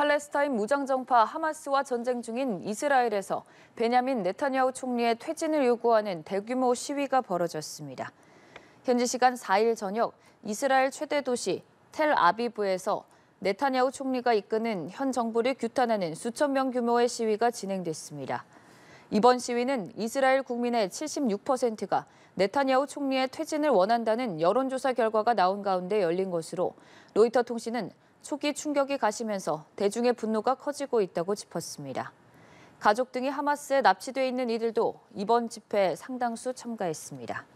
팔레스타인 무장정파 하마스와 전쟁 중인 이스라엘에서 베냐민 네타냐후 총리의 퇴진을 요구하는 대규모 시위가 벌어졌습니다. 현지 시간 4일 저녁 이스라엘 최대 도시 텔 아비브에서 네타냐후 총리가 이끄는 현 정부를 규탄하는 수천 명 규모의 시위가 진행됐습니다. 이번 시위는 이스라엘 국민의 76%가 네타냐후 총리의 퇴진을 원한다는 여론조사 결과가 나온 가운데 열린 것으로 로이터 통신은 초기 충격이 가시면서 대중의 분노가 커지고 있다고 짚었습니다. 가족 등이 하마스에 납치돼 있는 이들도 이번 집회에 상당수 참가했습니다.